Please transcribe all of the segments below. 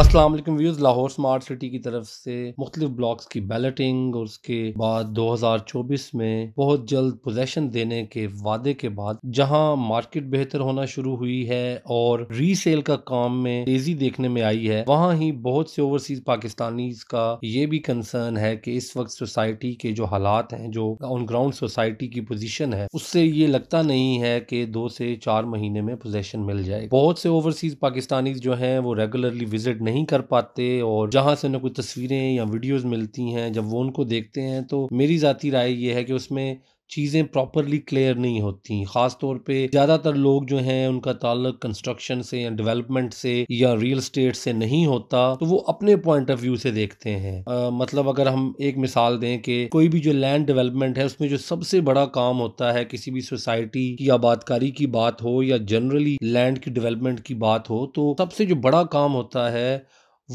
Aslam views Lahore smart city की तरफ से मुख्तलिफ ब्लॉक्स की बैलेटिंग और उसके बाद 2024 में बहुत जल्द पोजेशन देने के वादे के बाद जहां मार्केट बेहतर होना शुरू हुई है और रीसेल का काम में तेजी देखने में आई है वहां ही बहुत से ओवरसीज पाकिस्तानी का ये भी कंसर्न है कि इस वक्त सोसाइटी के जो हालात हैं जो ऑन ग्राउंड सोसाइटी की पोजिशन है उससे ये लगता नहीं है कि दो से चार महीने में पोजेशन मिल जाए बहुत से ओवरसीज पाकिस्तानी जो है वो रेगुलरली विजिट नहीं कर पाते और जहाँ से उन्हें कुछ तस्वीरें या वीडियोज़ मिलती हैं जब वो उनको देखते हैं तो मेरी ज़ाती राय ये है कि उसमें चीज़ें प्रॉपरली क्लियर नहीं होती ख़ास तौर पे ज़्यादातर लोग जो हैं उनका ताल्लुक कंस्ट्रक्शन से या डेवलपमेंट से या रियल स्टेट से नहीं होता तो वो अपने पॉइंट ऑफ व्यू से देखते हैं आ, मतलब अगर हम एक मिसाल दें कि कोई भी जो लैंड डेवलपमेंट है उसमें जो सबसे बड़ा काम होता है किसी भी सोसाइटी की आबादकारी की बात हो या जनरली लैंड की डिवेलपमेंट की बात हो तो सबसे जो बड़ा काम होता है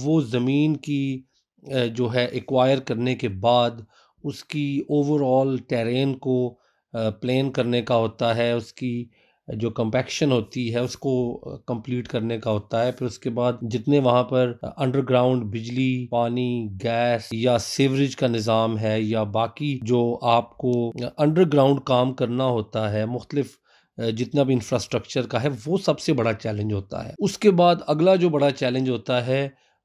वो ज़मीन की जो है एक्वायर करने के बाद उसकी ओवरऑल टेरेन को प्लेन करने का होता है उसकी जो कम्पैक्शन होती है उसको कंप्लीट करने का होता है फिर उसके बाद जितने वहाँ पर अंडरग्राउंड बिजली पानी गैस या सीवरेज का निज़ाम है या बाकी जो आपको अंडरग्राउंड काम करना होता है मुख्तलिफ जितना भी इंफ्रास्ट्रक्चर का है वो सबसे बड़ा चैलेंज होता है उसके बाद अगला जो बड़ा चैलेंज होता है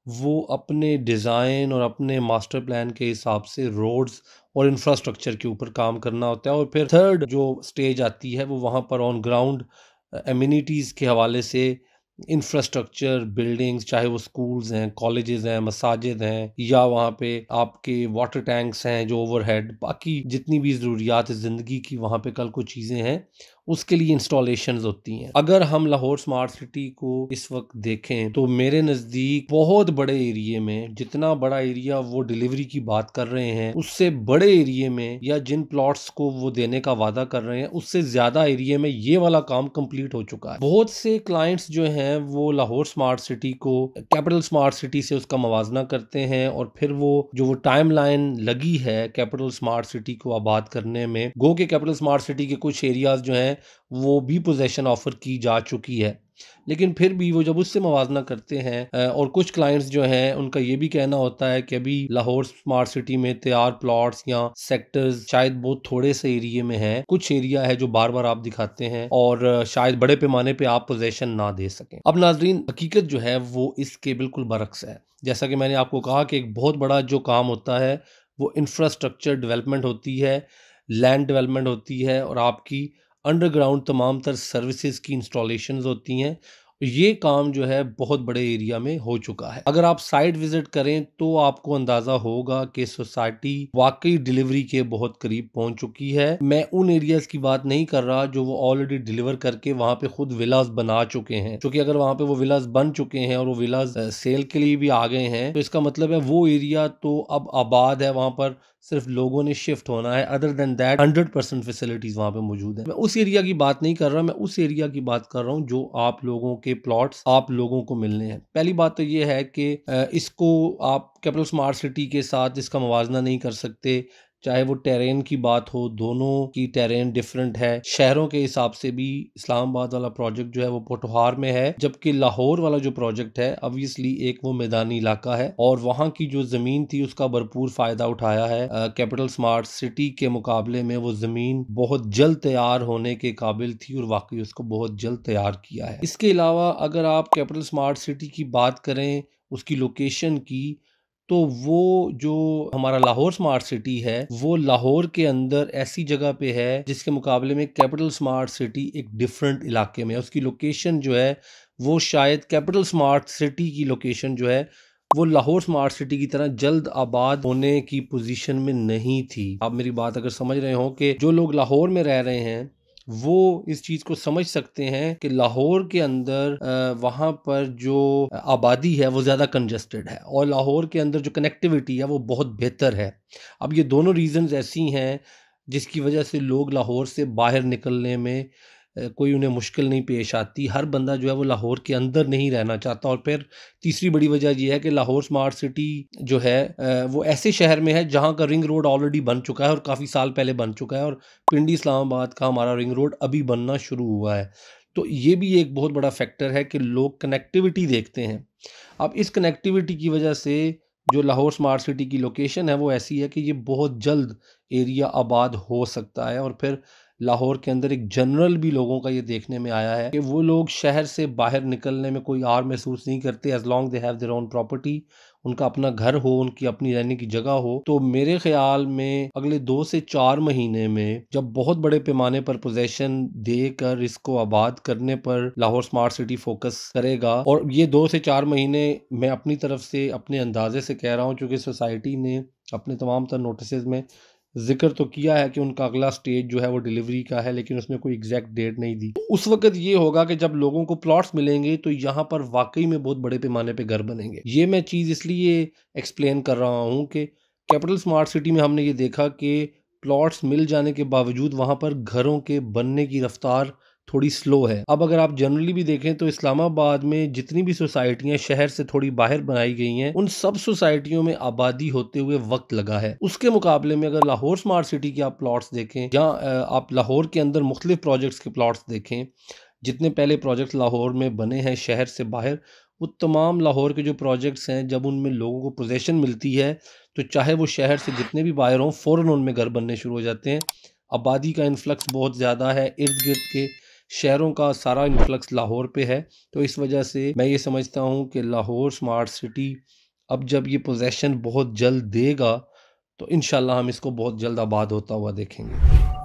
वो अपने डिज़ाइन और अपने मास्टर प्लान के हिसाब से रोड्स और इंफ्रास्ट्रक्चर के ऊपर काम करना होता है और फिर थर्ड जो स्टेज आती है वो वहाँ पर ऑन ग्राउंड एम्यूनिटीज़ के हवाले से इंफ्रास्ट्रक्चर बिल्डिंग्स चाहे वो स्कूल्स हैं कॉलेजेस हैं मसाजिद हैं या वहाँ पे आपके वाटर टैंक्स हैं जो ओवरहेड बाकी जितनी भी ज़रूरियात ज़िंदगी की वहाँ पे कल को चीज़ें हैं उसके लिए इंस्टॉलेशन होती हैं अगर हम लाहौर स्मार्ट सिटी को इस वक्त देखें तो मेरे नज़दीक बहुत बड़े एरिए में जितना बड़ा एरिया वो डिलीवरी की बात कर रहे हैं उससे बड़े एरिए में या जिन प्लॉट्स को वो देने का वादा कर रहे हैं उससे ज़्यादा एरिए में ये वाला काम कम्प्लीट हो चुका है बहुत से क्लाइंट्स जो हैं वो लाहौर स्मार्ट सिटी को कैपिटल स्मार्ट सिटी से उसका मुवजना करते हैं और फिर वो जो वो टाइम लाइन लगी है कैपिटल स्मार्ट सिटी को आबाद करने में गो के कैपिटल स्मार्ट सिटी के कुछ एरियाज जो हैं हैं वो भी पोजेशन ऑफर की जा चुकी है लेकिन फिर भी वो जब उससे मुवजना करते हैं और कुछ क्लाइंट्स जो हैं उनका ये भी कहना होता है कि अभी लाहौर स्मार्ट सिटी में तैयार प्लॉट्स या सेक्टर्स शायद बहुत थोड़े से एरिए में हैं कुछ एरिया है जो बार बार आप दिखाते हैं और शायद बड़े पैमाने पे आप पोजेशन ना दे सकें अब नाजरीन हकीकत जो है वो इसके बिल्कुल बरक्स है जैसा कि मैंने आपको कहा कि एक बहुत बड़ा जो काम होता है वो इंफ्रास्ट्रक्चर डेवलपमेंट होती है लैंड डेवलपमेंट होती है और आपकी अंडरग्राउंड तमाम तर सर्विसेज की इंस्टॉलेशन होती हैं ये काम जो है बहुत बड़े एरिया में हो चुका है अगर आप साइट विजिट करें तो आपको अंदाज़ा होगा कि सोसाइटी वाकई डिलीवरी के बहुत करीब पहुंच चुकी है मैं उन एरियाज की बात नहीं कर रहा जो वो ऑलरेडी डिलीवर करके वहां पे खुद विलास बना चुके हैं क्योंकि अगर वहां पे वो विलास बन चुके हैं और वो विलास सेल के लिए भी आ गए हैं तो इसका मतलब है वो एरिया तो अब आबाद है वहां पर सिर्फ लोगों ने शिफ्ट होना है other than that hundred percent facilities वहाँ पे मौजूद है मैं उस एरिया की बात नहीं कर रहा मैं उस एरिया की बात कर रहा हूँ जो आप लोगों के प्लॉट्स आप लोगों को मिलने हैं पहली बात तो ये है कि इसको आप कैपिटल स्मार्ट सिटी के साथ इसका मुवजना नहीं कर सकते चाहे वो टेरेन की बात हो दोनों की टेरेन डिफरेंट है शहरों के हिसाब से भी इस्लामाबाद वाला प्रोजेक्ट जो है वो पोटोहार में है जबकि लाहौर वाला जो प्रोजेक्ट है ऑब्वियसली एक वो मैदानी इलाका है और वहाँ की जो ज़मीन थी उसका भरपूर फ़ायदा उठाया है कैपिटल स्मार्ट सिटी के मुकाबले में वो ज़मीन बहुत जल्द तैयार होने के काबिल थी और वाकई उसको बहुत जल्द तैयार किया है इसके अलावा अगर आप कैपिटल स्मार्ट सिटी की बात करें उसकी लोकेशन की तो वो जो हमारा लाहौर स्मार्ट सिटी है वो लाहौर के अंदर ऐसी जगह पे है जिसके मुकाबले में कैपिटल स्मार्ट सिटी एक डिफरेंट इलाके में है उसकी लोकेशन जो है वो शायद कैपिटल स्मार्ट सिटी की लोकेशन जो है वो लाहौर स्मार्ट सिटी की तरह जल्द आबाद होने की पोजीशन में नहीं थी आप मेरी बात अगर समझ रहे हो कि जो लोग लाहौर में रह रहे हैं वो इस चीज़ को समझ सकते हैं कि लाहौर के अंदर वहाँ पर जो आबादी है वो ज़्यादा कंजस्टेड है और लाहौर के अंदर जो कनेक्टिविटी है वो बहुत बेहतर है अब ये दोनों रीजंस ऐसी हैं जिसकी वजह से लोग लाहौर से बाहर निकलने में कोई उन्हें मुश्किल नहीं पेश आती हर बंदा जो है वो लाहौर के अंदर नहीं रहना चाहता और फिर तीसरी बड़ी वजह यह है कि लाहौर स्मार्ट सिटी जो है वो ऐसे शहर में है जहाँ का रिंग रोड ऑलरेडी बन चुका है और काफ़ी साल पहले बन चुका है और पिंडी इस्लामाबाद का हमारा रिंग रोड अभी बनना शुरू हुआ है तो ये भी एक बहुत बड़ा फैक्टर है कि लोग कनेक्टिविटी देखते हैं अब इस कनेक्टिविटी की वजह से जो लाहौर स्मार्ट सिटी की लोकेशन है वो ऐसी है कि ये बहुत जल्द एरिया आबाद हो सकता है और फिर लाहौर के अंदर एक जनरल भी लोगों का ये देखने में आया है कि वो लोग शहर से बाहर निकलने में कोई आर महसूस नहीं करते as long they have their own property उनका अपना घर हो उनकी अपनी रहने की जगह हो तो मेरे ख्याल में अगले दो से चार महीने में जब बहुत बड़े पैमाने पर पोजेशन देकर इसको आबाद करने पर लाहौर स्मार्ट सिटी फोकस करेगा और ये दो से चार महीने मैं अपनी तरफ से अपने अंदाजे से कह रहा हूँ चूँकि सोसाइटी ने अपने तमाम तर नोटिस में जिक्र तो किया है कि उनका अगला स्टेज जो है वो डिलीवरी का है लेकिन उसमें कोई एग्जैक्ट डेट नहीं दी उस वक्त ये होगा कि जब लोगों को प्लॉट्स मिलेंगे तो यहाँ पर वाकई में बहुत बड़े पैमाने पे घर बनेंगे ये मैं चीज़ इसलिए एक्सप्लेन कर रहा हूँ कि कैपिटल स्मार्ट सिटी में हमने ये देखा कि प्लॉट्स मिल जाने के बावजूद वहाँ पर घरों के बनने की रफ्तार थोड़ी स्लो है अब अगर आप जनरली भी देखें तो इस्लामाबाद में जितनी भी सोसाइटियां शहर से थोड़ी बाहर बनाई गई हैं उन सब सोसाइटियों में आबादी होते हुए वक्त लगा है उसके मुकाबले में अगर लाहौर स्मार्ट सिटी के आप प्लॉट्स देखें या आप लाहौर के अंदर मुख्तलिफ प्रोजेक्ट्स के प्लॉट्स देखें जितने पहले प्रोजेक्ट्स लाहौर में बने हैं शहर से बाहर वो तमाम लाहौर के जो प्रोजेक्ट्स हैं जब उनमें लोगों को पोजेशन मिलती है तो चाहे वो शहर से जितने भी बाहर हों फ़ौर उनमें घर बनने शुरू हो जाते हैं आबादी का इन्फ्लक्स बहुत ज़्यादा है इर्द गिर्द के शहरों का सारा इन्फ्लक्स लाहौर पे है तो इस वजह से मैं ये समझता हूँ कि लाहौर स्मार्ट सिटी अब जब ये पोजेसन बहुत जल्द देगा तो इन हम इसको बहुत जल्द आबाद होता हुआ देखेंगे